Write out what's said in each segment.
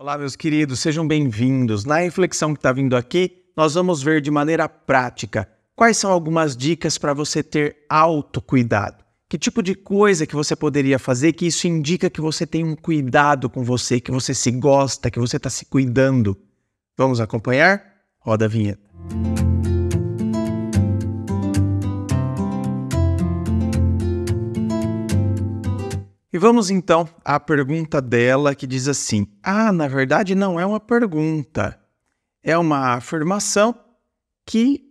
Olá, meus queridos, sejam bem-vindos. Na reflexão que está vindo aqui, nós vamos ver de maneira prática quais são algumas dicas para você ter autocuidado. Que tipo de coisa que você poderia fazer que isso indica que você tem um cuidado com você, que você se gosta, que você está se cuidando? Vamos acompanhar? Roda a vinheta. vamos então à pergunta dela que diz assim: Ah, na verdade não é uma pergunta, é uma afirmação que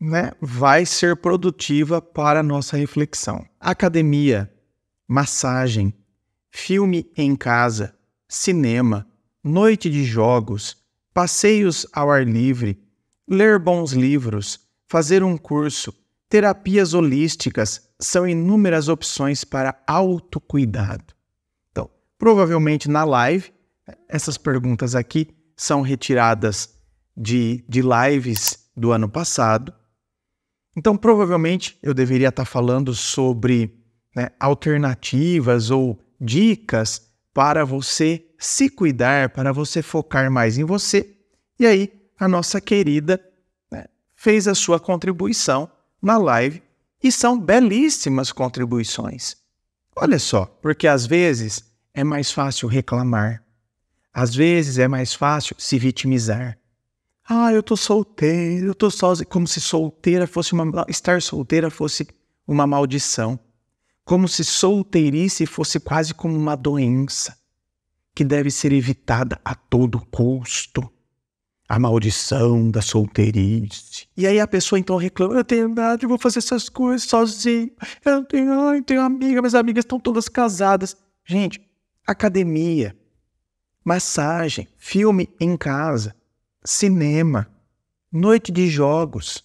né, vai ser produtiva para a nossa reflexão. Academia, massagem, filme em casa, cinema, noite de jogos, passeios ao ar livre, ler bons livros, fazer um curso, Terapias holísticas são inúmeras opções para autocuidado. Então, provavelmente na live, essas perguntas aqui são retiradas de, de lives do ano passado. Então, provavelmente eu deveria estar falando sobre né, alternativas ou dicas para você se cuidar, para você focar mais em você. E aí, a nossa querida né, fez a sua contribuição na live e são belíssimas contribuições. Olha só, porque às vezes é mais fácil reclamar, às vezes é mais fácil se vitimizar. Ah, eu tô solteiro, eu tô sozinho, como se solteira fosse uma estar solteira fosse uma maldição, como se solteirice fosse quase como uma doença que deve ser evitada a todo custo a maldição da solteirice. E aí a pessoa então reclama: eu tenho idade, eu vou fazer essas coisas sozinho. Eu tenho, eu tenho amiga, minhas amigas estão todas casadas. Gente, academia, massagem, filme em casa, cinema, noite de jogos,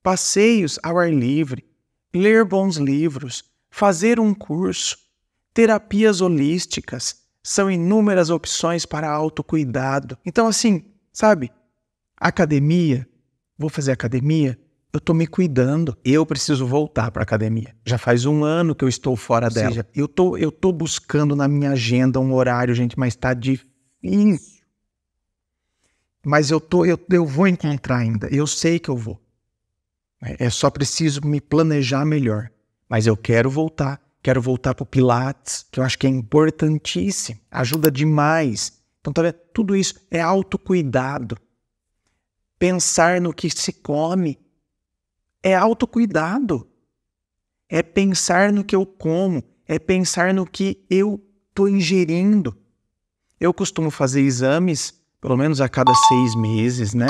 passeios ao ar livre, ler bons livros, fazer um curso, terapias holísticas, são inúmeras opções para autocuidado. Então, assim, sabe? Academia, vou fazer academia, eu estou me cuidando. Eu preciso voltar para a academia. Já faz um ano que eu estou fora Ou dela. Seja, eu tô, tô buscando na minha agenda um horário, gente, mas está difícil. Mas eu, tô, eu, eu vou encontrar ainda. Eu sei que eu vou. É, é só preciso me planejar melhor. Mas eu quero voltar. Quero voltar para o Pilates, que eu acho que é importantíssimo. Ajuda demais. Então, tá vendo? Tudo isso é autocuidado pensar no que se come, é autocuidado. É pensar no que eu como, é pensar no que eu estou ingerindo. Eu costumo fazer exames, pelo menos a cada seis meses, né?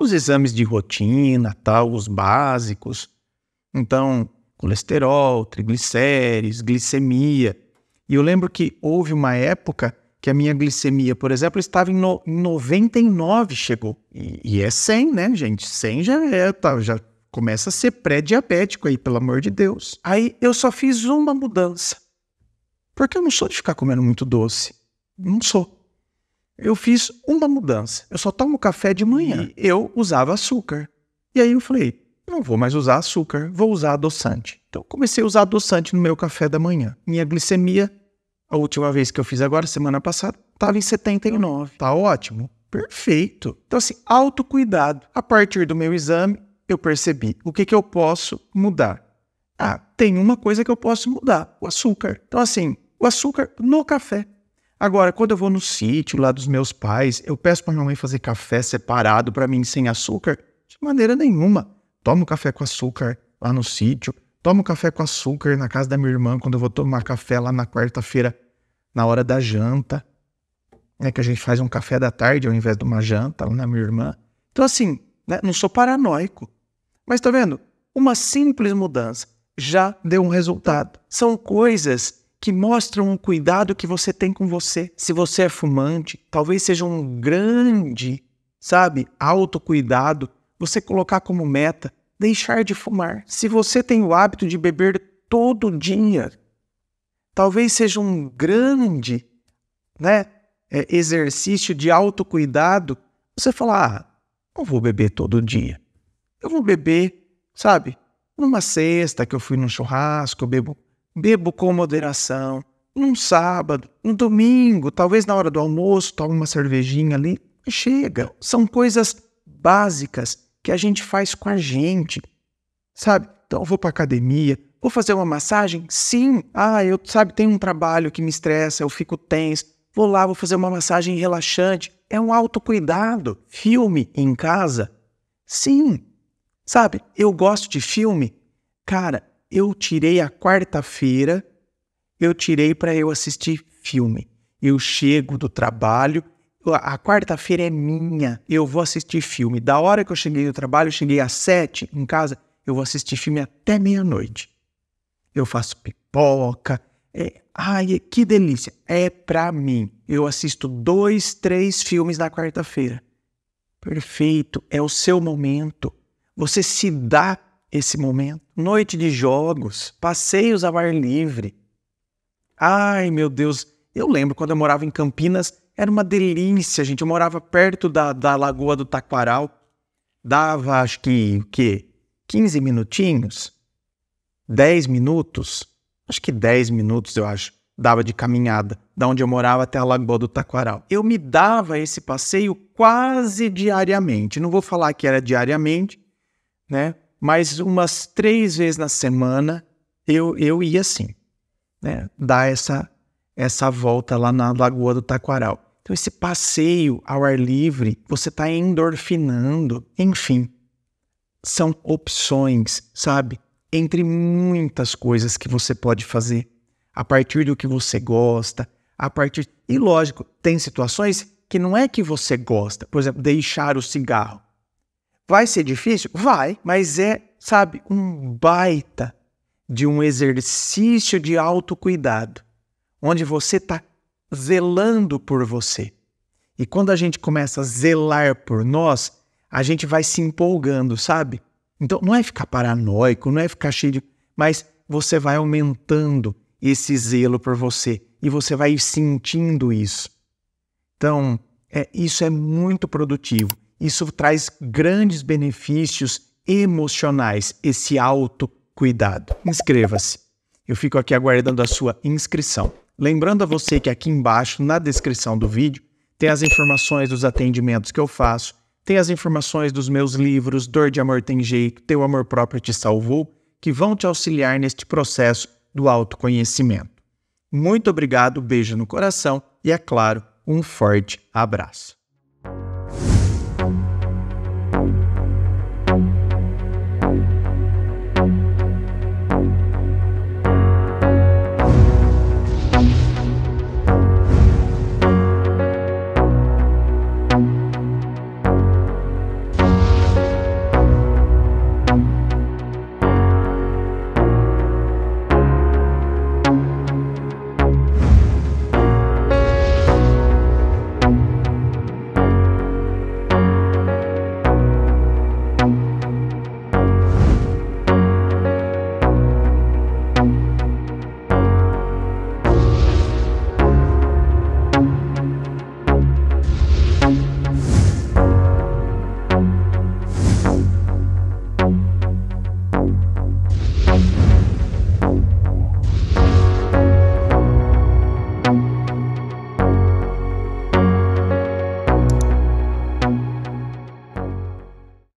Os exames de rotina, tal, os básicos. Então, colesterol, triglicérides, glicemia. E eu lembro que houve uma época que a minha glicemia, por exemplo, estava em, no, em 99, chegou. E, e, é 100, né, gente? 100 já é, tá, já começa a ser pré-diabético aí, pelo amor de Deus. Aí eu só fiz uma mudança. Porque eu não sou de ficar comendo muito doce. Não sou. Eu fiz uma mudança. Eu só tomo café de manhã. E eu usava açúcar. E aí eu falei, não vou mais usar açúcar, vou usar adoçante. Então comecei a usar adoçante no meu café da manhã. Minha glicemia a última vez que eu fiz agora, semana passada, estava em 79. Tá ótimo. Perfeito. Então, assim, autocuidado. A partir do meu exame, eu percebi o que, que eu posso mudar. Ah, tem uma coisa que eu posso mudar: o açúcar. Então, assim, o açúcar no café. Agora, quando eu vou no sítio lá dos meus pais, eu peço para minha mãe fazer café separado para mim sem açúcar? De maneira nenhuma. Tomo café com açúcar lá no sítio, tomo café com açúcar na casa da minha irmã quando eu vou tomar café lá na quarta-feira na hora da janta, né, que a gente faz um café da tarde ao invés de uma janta lá né, na minha irmã. Então, assim, né, não sou paranoico. Mas tá vendo? Uma simples mudança já deu um resultado. São coisas que mostram o cuidado que você tem com você. Se você é fumante, talvez seja um grande, sabe, autocuidado você colocar como meta deixar de fumar. Se você tem o hábito de beber todo dia, talvez seja um grande né, é, exercício de autocuidado você falar: ah, não vou beber todo dia. Eu vou beber, sabe, numa sexta que eu fui num churrasco, eu bebo, bebo com moderação. Num sábado, num domingo, talvez na hora do almoço, tome uma cervejinha ali. Chega. São coisas básicas que a gente faz com a gente, sabe? Então eu vou para academia, Vou fazer uma massagem? Sim. Ah, eu, sabe, tem um trabalho que me estressa, eu fico tenso. Vou lá, vou fazer uma massagem relaxante. É um autocuidado. Filme em casa? Sim. Sabe, eu gosto de filme. Cara, eu tirei a quarta-feira, eu tirei para eu assistir filme. Eu chego do trabalho, a quarta-feira é minha, eu vou assistir filme. Da hora que eu cheguei do trabalho, eu cheguei às sete em casa, eu vou assistir filme até meia-noite eu faço pipoca. É, ai, que delícia! É pra mim. Eu assisto dois, três filmes na quarta-feira. Perfeito, é o seu momento. Você se dá esse momento. Noite de jogos, passeios ao ar livre. Ai, meu Deus, eu lembro quando eu morava em Campinas, era uma delícia, gente. Eu morava perto da, da Lagoa do Taquaral. Dava, acho que, o quê? 15 minutinhos 10 minutos, acho que 10 minutos eu acho, dava de caminhada, da onde eu morava até a Lagoa do Taquaral. Eu me dava esse passeio quase diariamente. Não vou falar que era diariamente, né? Mas umas três vezes na semana eu, eu ia assim, né? Dar essa, essa volta lá na Lagoa do Taquaral. Então, esse passeio ao ar livre, você está endorfinando, enfim. São opções, sabe? entre muitas coisas que você pode fazer, a partir do que você gosta, a partir. E lógico, tem situações que não é que você gosta, por exemplo, deixar o cigarro. Vai ser difícil? Vai, mas é, sabe, um baita de um exercício de autocuidado, onde você está zelando por você. E quando a gente começa a zelar por nós, a gente vai se empolgando, sabe? Então, não é ficar paranoico, não é ficar cheio de. Mas você vai aumentando esse zelo por você e você vai sentindo isso. Então, é, isso é muito produtivo. Isso traz grandes benefícios emocionais, esse autocuidado. Inscreva-se. Eu fico aqui aguardando a sua inscrição. Lembrando a você que aqui embaixo, na descrição do vídeo, tem as informações dos atendimentos que eu faço, tem as informações dos meus livros Dor de Amor Tem Jeito, Teu Amor Próprio Te Salvou, que vão te auxiliar neste processo do autoconhecimento. Muito obrigado, beijo no coração e, é claro, um forte abraço.